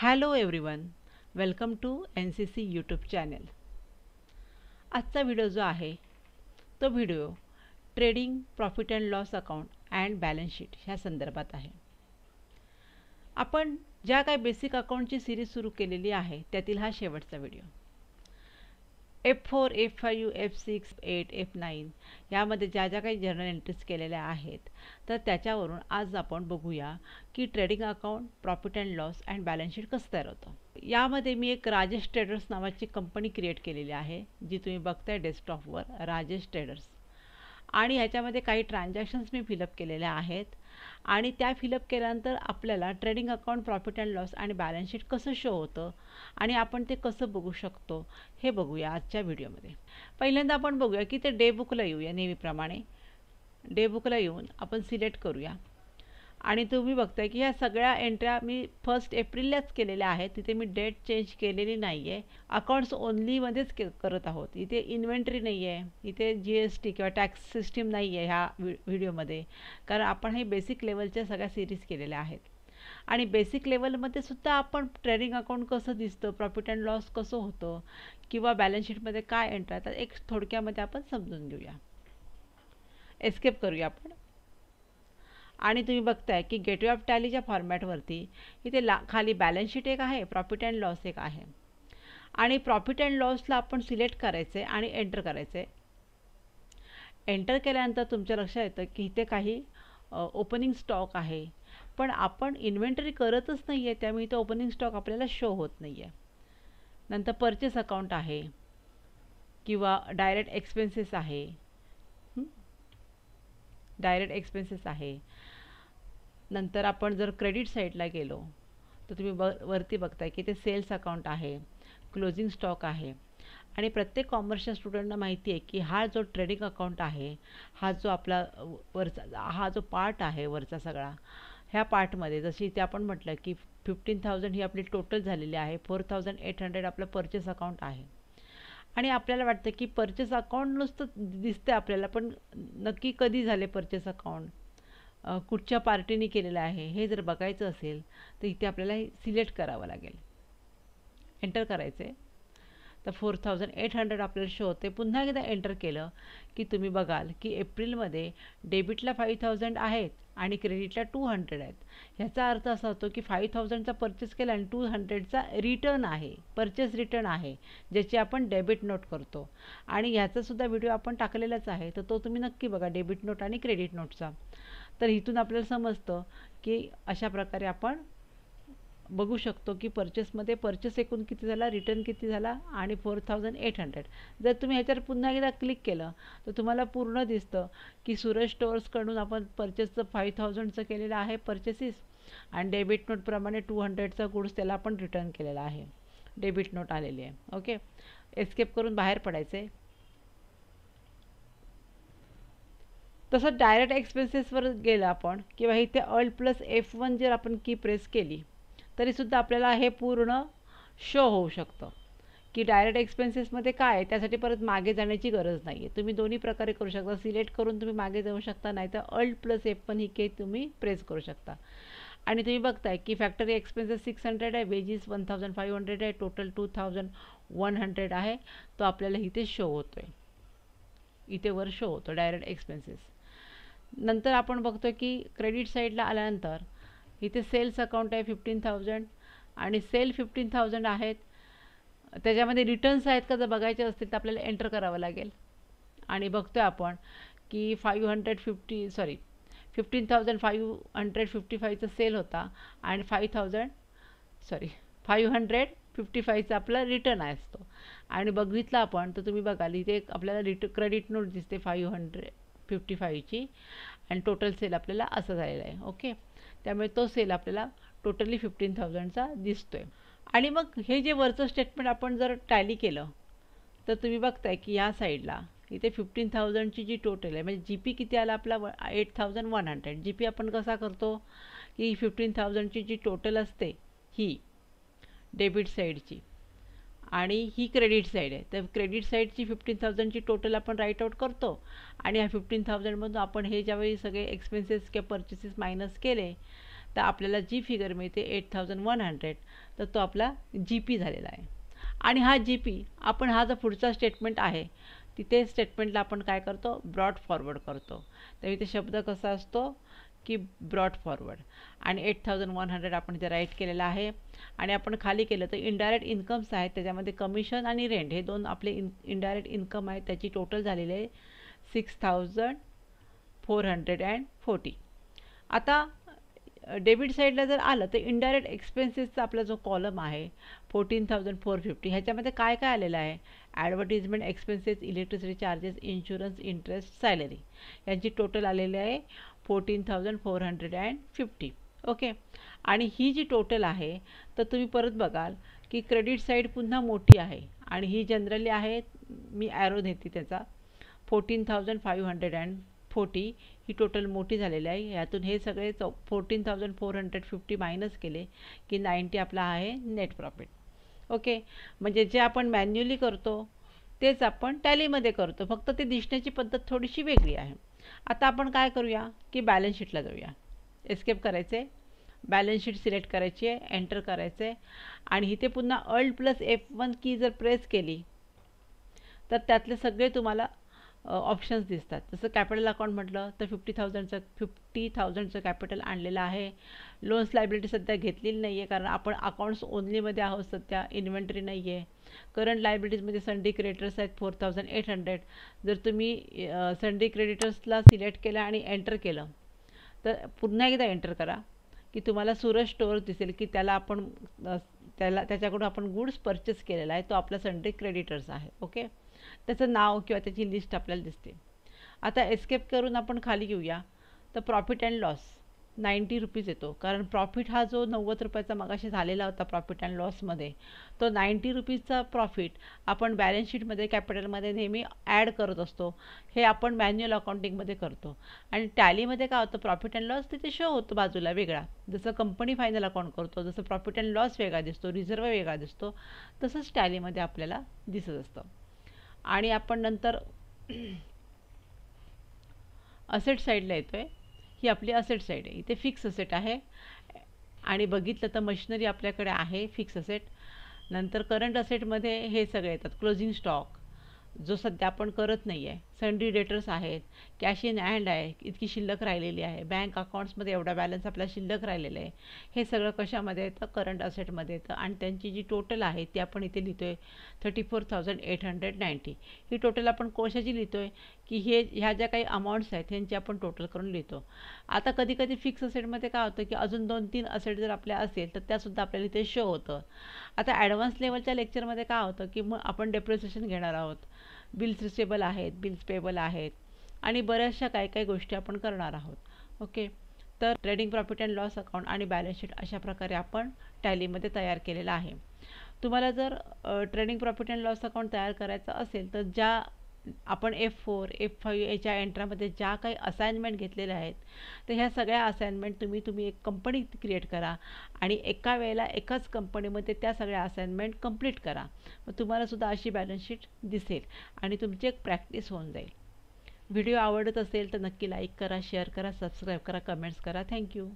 hello everyone welcome to N C C YouTube channel आजचा video जो आहे तो video trading profit and loss account and balance sheet ह्या संदर्भात आहे आपण ज्या काही बेसिक अकाउंटची सिरीज सुरू केलेली आहे त्यातील हा शेवटचा video F four F five F six eight F nine यामध्ये ज्या ज्या काही जर्नल एंट्रीज केलेल्या आहेत तर त्याच्यावरून आज आपण बघूया की trading account profit and loss and balance sheet कसं तयार होतं यामध्ये मी एक राजेश ट्रेडर्स नावाची कंपनी क्रिएट केलेली आहे जी तुम्ही बघताय डेस्कटॉपवर राजेश ट्रेडर्स आणि ह्याच्यामध्ये काही ट्रान्झॅक्शन्स मी फिलअप केलेल्या आहेत आणि त्या फिलअप केल्यानंतर आपल्याला trading account profit and loss आणि बॅलन्स शीट कसं शो होतं आणि आपण ते कसं बघू शकतो हे बघूया आजच्या व्हिडिओमध्ये पहिल्यांदा आपण बघूया की ते डे बुकला येऊया नेहमीप्रमाणे डे बुकला येऊन आपण सिलेक्ट करूया आणि तुम्ही बघताय की ह्या सगळ्या एंट्र्या मी फर्स्ट एप्रिललाच केलेल्या आहेत तिथे मी डेट चेंज केलेली नाही आहे अकाउंट्स ओनलीमध्येच के करत आहोत इथे इन्व्हेंटरी नाही आहे इथे जी एस टी किंवा टॅक्स सिस्टीम नाही आहे ह्या व्हि व्हिडिओमध्ये कारण आपण हे बेसिक लेवलच्या सगळ्या सिरीज केलेल्या आहेत आणि बेसिक लेवलमध्ये सुद्धा आपण ट्रेडिंग अकाउंट कसं दिसतं प्रॉफिट अँड लॉस कसं होतं किंवा बॅलन्स शीटमध्ये काय एंट्रा तर एक थोडक्यामध्ये आपण समजून घेऊया एस्केप करूया आपण आणि तुम्ही बघताय की गेटवे ऑफ टॅलीच्या फॉर्मॅटवरती इथे ला खाली बॅलन्स शीट एक आहे प्रॉफिट अँड लॉस एक आहे आणि प्रॉफिट अँड लॉसला आपण सिलेक्ट करायचे आणि एंटर करायचे एंटर केल्यानंतर तुमच्या लक्षात येतं की इथे काही ओपनिंग स्टॉक आहे पण आपण इन्व्हेंटरी करतच नाही आहे त्यामुळे इथे ओपनिंग स्टॉक आपल्याला शो होत नाही आहे नंतर परचेस अकाउंट आहे किंवा डायरेक्ट एक्सपेन्सेस आहे डायरेक्ट एक्सपेन्सेस आहे नंतर आपण जर क्रेडिट साईडला गेलो तर तुम्ही ब वरती बघताय की ते सेल्स अकाउंट आहे क्लोजिंग स्टॉक आहे आणि प्रत्येक कॉमर्शियल स्टुडंटना माहिती आहे की हा जो ट्रेडिंग अकाउंट आहे हा जो आपला वरचा हा जो पार्ट आहे वरचा सगळा ह्या पार्टमध्ये जशी इथे आपण म्हटलं की फिफ्टीन थाउजंड ही आपली टोटल झालेली आहे फोर थाउजंड एट हंड्रेड आपलं परचेस अकाउंट आहे आणि आपल्याला वाटतं की परचेस अकाउंट नुसतं दिसतं आपल्याला पण नक्की कधी झाले परचेस अकाउंट कुठच्या पार्टीने केलेलं आहे हे जर बघायचं असेल तर इथे आपल्याला सिलेक्ट करावं लागेल एंटर करायचं आहे तर फोर थाउजंड एट हंड्रेड आपल्याला शो होते पुन्हा एकदा एंटर केलं की तुम्ही बघाल की एप्रिलमध्ये डेबिटला फाईव्ह थाउजंड आहेत आणि क्रेडिटला टू हंड्रेड आहेत ह्याचा अर्थ असा होतो की फाईव्ह थाउजंडचा परचेस केला आणि टू हंड्रेडचा रिटर्न आहे परचेस रिटर्न आहे ज्याची आपण डेबिट नोट करतो आणि ह्याचासुद्धा व्हिडिओ आपण टाकलेलाच आहे तर तो तुम्ही नक्की बघा डेबिट नोट आणि क्रेडिट नोटचा तर इथून आपल्याला समजतं की अशा प्रकारे आपण बघू शकतो की पर्चेसमध्ये पर्चेस एकूण किती झाला रिटर्न किती झाला आणि फोर थाउजंड एट हंड्रेड जर तुम्ही ह्याच्यावर पुन्हा एकदा क्लिक केलं तर तुम्हाला पूर्ण दिसतं की सुरज स्टोअर्सकडून आपण परचेसचं फाईव्ह थाउजंडचं केलेलं आहे पर्चेसीस आणि डेबिट नोटप्रमाणे टू हंड्रेडचा गुड्स त्याला आपण रिटर्न केलेला आहे डेबिट नोट आलेली आहे ओके एस्केप करून बाहेर पडायचे तसं डायरेक्ट एक्सपेन्सेसवर गेलं आपण किंवा इथे अल्ट प्लस एफ वन जर आपण की प्रेस केली तरीसुद्धा आपल्याला हे पूर्ण शो होऊ शकतं की डायरेक्ट एक्सपेन्सेसमध्ये काय आहे त्यासाठी परत मागे जाण्याची गरज नाही आहे तुम्ही दोन्ही प्रकारे करू शकता सिलेक्ट करून तुम्ही मागे जाऊ शकता नाही तर अल्ट प्लस एफ पण ही के तुम्ही प्रेस करू शकता आणि तुम्ही बघताय की फॅक्टरी एक्सपेन्सेस सिक्स हंड्रेड आहे wages one thousand five hundred आहे total two thousand one hundred आहे तो आपल्याला इथे शो होतो आहे इथे वर शो होतो डायरेक्ट एक्सपेन्सेस नंतर आपण बघतो की क्रेडिट साईडला आल्यानंतर इथे सेल्स अकाउंट आहे फिफ्टीन थाउजंड आणि सेल फिफ्टीन थाउजंड आहेत त्याच्यामध्ये रिटर्न्स आहेत का जर बघायचे असतील तर आपल्याला एंटर करावं लागेल आणि बघतो आहे आपण की five hundred fifty sorry fifteen thousand five hundred fifty फाईव्हचा सेल होता आणि five thousand sorry five hundred fifty फाईव्हचा आपला रिटर्न आहे असतो आणि बघितला आपण तर तुम्ही बघाल इथे आपल्याला रिट क्रेडिट नोट दिसते फाईव्ह हंड्रेड फिफ्टी फाईव्हची आणि टोटल सेल आपल्याला असं झालेलं आहे ओके त्यामुळे तो सेल आपल्याला टोटली फिफ्टीन थाउजंडचा दिसतो आहे आणि मग हे जे वरचं स्टेटमेंट आपण जर टॅली केलं तर तुम्ही बघताय की ह्या साईडला इथे फिफ्टीन थाउजंडची जी टोटल आहे म्हणजे जी पी किती आला आपला व eight thousand one hundred G P आपण कसा करतो की फिफ्टीन थाउजंडची जी टोटल असते ही डेबिट साईडची आणि ही क्रेडिट साईड आहे तर क्रेडिट साईडची फिफ्टीन थाउजंडची टोटल आपण राईट आउट करतो आणि ह्या फिफ्टीन थाउजंडमधून आपण हे ज्यावेळी सगळे एक्सपेन्सेस किंवा परचेसेस मायनस केले तर आपल्याला जी फिगर मिळते एट थाउजंड वन हंड्रेड तर तो आपला जी पी झालेला आहे आणि हा जी पी आपण हा जो पुढचा स्टेटमेंट आहे तिथे स्टेटमेंटला आपण काय करतो ब्रॉड फॉरवर्ड करतो तर इथे शब्द कसा असतो की ब्रॉड फॉरवर्ड आणि एट थाउजंड वन हंड्रेड आपण इथे राईट केलेलं आहे आणि आपण खाली केलं तर इनडायरेक्ट इन्कम्स आहेत त्याच्यामध्ये कमिशन आणि रेंट हे दोन आपले इन इनडायरेक्ट इन्कम आहेत त्याची टोटल झालेली आहे six thousand four hundred and forty आता डेबिट साईडला जर आलं तर इनडायरेक्ट एक्सपेन्सेसचा आपला जो कॉलम आहे फोर्टीन थाउजंड फोर फिफ्टी ह्याच्यामध्ये काय काय आलेलं आहे advertisement expenses electricity charges insurance interest salary यांची टोटल आलेली आहे fourteen thousand four hundred and fifty okay आणि ही जी टोटल आहे तर तुम्ही परत बघाल की क्रेडिट साईड पुन्हा मोठी आहे आणि ही जनरली आहे मी ॲरो देते त्याचा fourteen thousand five hundred and forty ही टोटल मोठी झालेली आहे यातून हे सगळे चौ fourteen thousand four hundred fifty minus केले की नाईन्टी आपला आहे नेट प्रॉफिट ओके म्हणजे जे आपण मॅन्युअली करतो तेच आपण टॅलीमध्ये करतो फक्त ते दिसण्याची पद्धत थोडीशी वेगळी आहे आता आपण काय करूया की बॅलन्स शीटला जाऊया एस्केप करायचे बॅलन्स शीट सिलेक्ट करायची आहे एंटर करायचे आणि इथे पुन्हा अल्ट प्लस एफ वन की जर प्रेस केली तर त्यातले सगळे तुम्हाला ऑप्शन्स दिसतात जसं कॅपिटल अकाउंट म्हटलं तर फिफ्टी थाउजंडचं फिफ्टी थाउजंडचं कॅपिटल आणलेलं आहे लोन्स लायबिलिटी सध्या घेतलेली नाही आहे कारण आपण अकाउंट्स ओनलीमध्ये आहोत सध्या इन्व्हेंटरी नाही आहे करंट लायबिलिटीजमध्ये संडी क्रेडिटर्स आहेत फोर थाउजंड एट हंड्रेड जर तुम्ही संडी क्रेडिटर्सला सिलेक्ट केलं आणि एंटर केलं तर पुन्हा एकदा एंटर करा की तुम्हाला सूरज स्टोअर दिसेल की त्याला आपण त्याला त्याच्याकडून आपण गुड्स परचेस केलेला आहे तो आपला संडे क्रेडिटर्स आहे ओके त्याचं नाव किंवा त्याची लिस्ट आपल्याला दिसते आता एस्केप करून आपण खाली घेऊया तर profit and loss ninety rupees येतो कारण प्रॉफिट हा जो नव्वद रुपयाचा मगाशी झालेला होता प्रॉफिट अँड लॉसमध्ये तो नाईंटी रुपीजचा प्रॉफिट आपण बॅलन्स शीटमध्ये कॅपिटलमध्ये नेहमी ॲड करत असतो हे आपण मॅन्युअल अकाउंटिंगमध्ये करतो आणि टॅलीमध्ये काय होतं प्रॉफिट अँड लॉस तिथे शो होतो बाजूला वेगळा जसं कंपनी फायनल अकाउंट करतो जसं प्रॉफिट अँड लॉस वेगळा दिसतो रिझर्व वेगळा दिसतो तसंच टॅलीमध्ये आपल्याला दिसत असतं आणि आपण नंतर असेट साईडला येतो आहे ही आपली असेट साईड आहे इथे फिक्स असेट आहे आणि बघितलं तर मशिनरी आपल्याकडे आहे फिक्स असेट नंतर करंट असेटमध्ये हे सगळे येतात क्लोजिंग स्टॉक जो सध्या आपण करत नाही आहे सनडी डेटर्स आहेत कॅश इन हँड आहे इतकी शिल्लक राहिलेली आहे बँक अकाउंट्समध्ये एवढा बॅलन्स आपला शिल्लक राहिलेला आहे हे सगळं कशामध्ये येतं करंट असेटमध्ये येतं आणि त्यांची जी टोटल आहे ती आपण इथे लिहितो आहे thirty four thousand eight hundred ninety ही टोटल आपण कोशाची लिहितो आहे की हे ह्या ज्या काही अमाऊंट्स आहेत त्यांची आपण टोटल करून लिहितो आता कधी कधी फिक्स असेटमध्ये काय होतं की अजून दोन तीन असेट जर आपल्या असेल तर त्यासुद्धा आपल्याला इथे शो होतं आता ॲडव्हान्स लेवलच्या लेक्चरमध्ये काय होतं की मग आपण डेप्रिसिएशन घेणार आहोत बिल्स रिसेबल आहेत बिल्स पेबल आहेत आणि बऱ्याचशा काही काही गोष्टी आपण करणार आहोत ओके तर trading profit and loss account आणि बॅलन्स शीट अशा प्रकारे आपण टॅलीमध्ये तयार केलेलं आहे तुम्हाला जर trading profit and loss account तयार करायचं असेल तर ज्या आपण एफ फोर एफ फाईव्ह याच्या एंट्रामध्ये ज्या काही असाइनमेंट घेतलेल्या आहेत तर ह्या सगळ्या असाइनमेंट तुम्ही तुम्ही एक कंपनी क्रिएट करा आणि एका वेळेला एकाच कंपनीमध्ये त्या सगळ्या असाइनमेंट कंप्लीट करा मग तुम्हालासुद्धा अशी बॅलन्सशीट दिसेल आणि तुमची एक प्रॅक्टिस होऊन जाईल व्हिडिओ आवडत असेल तर नक्की लाईक करा शेअर करा सबस्क्राईब करा कमेंट्स करा थँक्यू